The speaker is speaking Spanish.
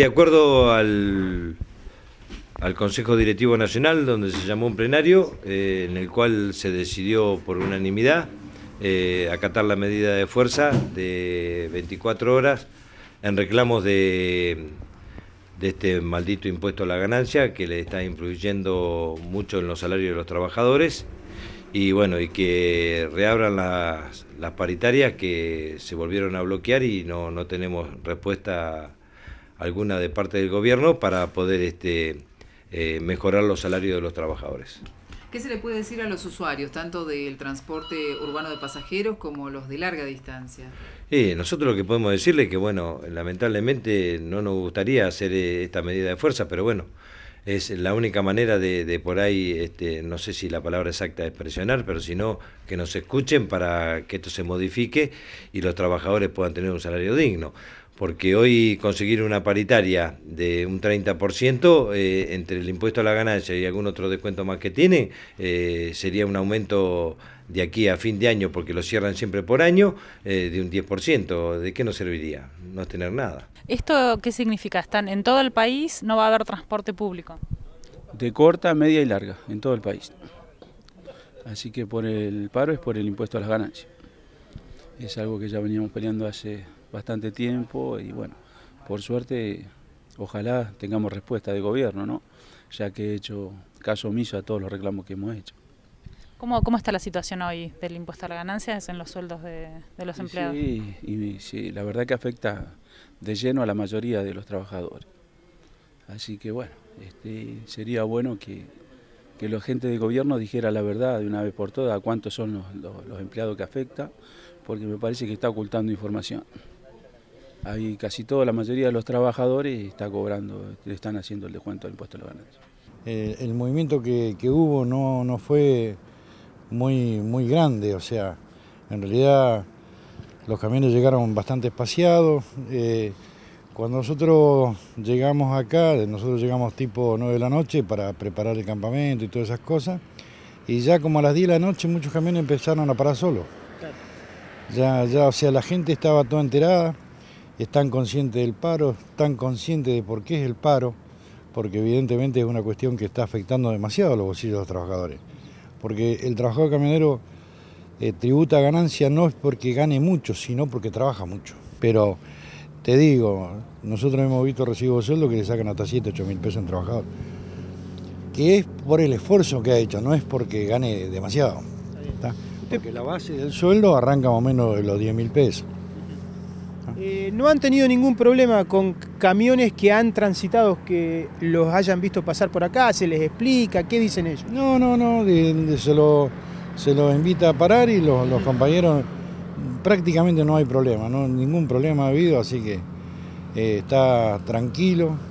De acuerdo al, al, Consejo Directivo Nacional, donde se llamó un plenario, eh, en el cual se decidió por unanimidad eh, acatar la medida de fuerza de 24 horas en reclamos de, de este maldito impuesto a la ganancia que le está influyendo mucho en los salarios de los trabajadores y bueno, y que reabran las, paritarias que se volvieron a bloquear y no, no tenemos respuesta alguna de parte del gobierno para poder este, eh, mejorar los salarios de los trabajadores. ¿Qué se le puede decir a los usuarios, tanto del transporte urbano de pasajeros como los de larga distancia? nosotros lo que podemos decirle es que, bueno, lamentablemente no nos gustaría hacer eh, esta medida de fuerza, pero bueno, es la única manera de, por ahí, este, no sé si la palabra exacta es presionar, pero si no, que nos escuchen para que esto se modifique y los trabajadores puedan tener un salario digno porque hoy conseguir una paritaria de un 30% eh, entre el impuesto a la ganancia y algún otro descuento más que tiene eh, sería un aumento de aquí a fin de año, porque lo cierran siempre por año, eh, de un 10%. ¿De qué nos serviría? No tener nada. ¿Esto qué significa? ¿Están en todo el país? ¿No va a haber transporte público? De corta, media y larga, en todo el país. Así que por el paro es por el impuesto a las ganancias. Es algo que ya veníamos peleando hace bastante tiempo y bueno, por suerte ojalá tengamos respuesta de gobierno, ¿no? ya que he hecho caso omiso a todos los reclamos que hemos hecho. ¿Cómo, está la situación hoy del impuesto a las ganancias en los sueldos de, los empleados? Sí, y, sí, la verdad que afecta de lleno a la mayoría de los trabajadores. Así que bueno, este, sería bueno que, que la gente de gobierno dijera la verdad de una vez por todas cuántos son los empleados que afecta, porque me parece que está ocultando información. Hay casi toda la mayoría de los trabajadores está cobrando, están haciendo el descuento del impuesto a los ganancias. el movimiento que, hubo no, no, fue muy, muy grande, o sea, en realidad los camiones llegaron bastante espaciados. Eh, cuando nosotros llegamos acá, nosotros llegamos tipo 9 de la noche para preparar el campamento y todas esas cosas, y ya como a las 10 de la noche muchos camiones empezaron a parar solos. Ya, ya, o sea, la gente estaba toda enterada están conscientes del paro, están conscientes de por qué es el paro, porque evidentemente es una cuestión que está afectando demasiado a los bolsillos de los trabajadores. Porque el trabajador camionero eh, tributa ganancia no es porque gane mucho, sino porque trabaja mucho. Pero te digo, nosotros hemos visto recibos de sueldo que le sacan hasta 7, 8 mil pesos en trabajador. Que es por el esfuerzo que ha hecho, no es porque gane demasiado. Porque la base del sueldo arranca más o menos de los 10 mil pesos. Eh, no han tenido ningún problema con camiones que han transitado, que los hayan visto pasar por acá, se les explica, ¿qué dicen ellos? No, no, no, se los lo invita a parar y los, compañeros prácticamente no hay problema, no, ningún problema ha habido, así que eh, está tranquilo.